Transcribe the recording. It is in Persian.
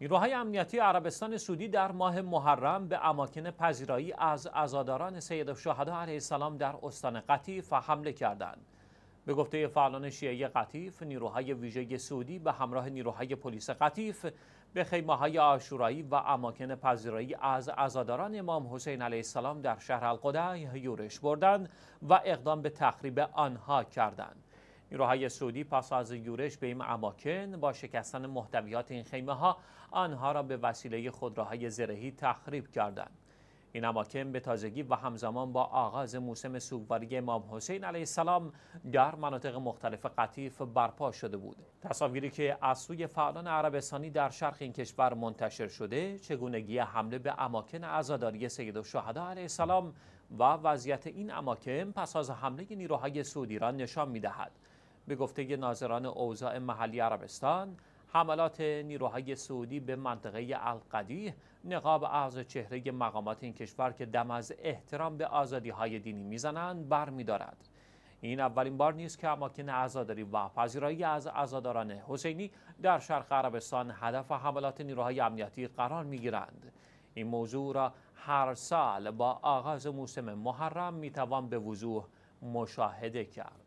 نیروهای امنیتی عربستان سعودی در ماه محرم به اماکن پذیرایی از عزاداران سید شهدا علیه السلام در استان قطیف حمله کردند. به گفته فعالان شیعه قطیف، نیروهای ویژه سعودی به همراه نیروهای پلیس قطیف به خیمه‌های آشورایی و اماکن پذیرایی از عزاداران امام حسین علیه السلام در شهر القدی یورش بردند و اقدام به تخریب آنها کردند. نیروهای سعودی پس از یورش به این اماکن با شکستن محتویات این خیمه ها آنها را به وسیله خودروهای زرهی تخریب کردند. این اماکن به تازگی و همزمان با آغاز موسم سوگواری امام حسین علیه السلام در مناطق مختلف قطیف برپا شده بود تصاویری که از سوی فعالان عربستانی در شرق این کشور منتشر شده چگونگی حمله به اماکن عزاداری سید الشهدا علیه السلام و وضعیت این اماکن پس از حمله نیروهای سعودی را نشان می‌دهد. به گفته ناظران اوضاع محلی عربستان حملات نیروهای سعودی به منطقه القدیه نقاب از چهره مقامات این کشور که دم از احترام به آزادی های دینی میزنند برمیدارد این اولین بار نیست که اماکن عزاداری و پذیرایی از عزاداران حسینی در شرق عربستان هدف حملات نیروهای امنیتی قرار میگیرند این موضوع را هر سال با آغاز موسم محرم میتوان به وضوح مشاهده کرد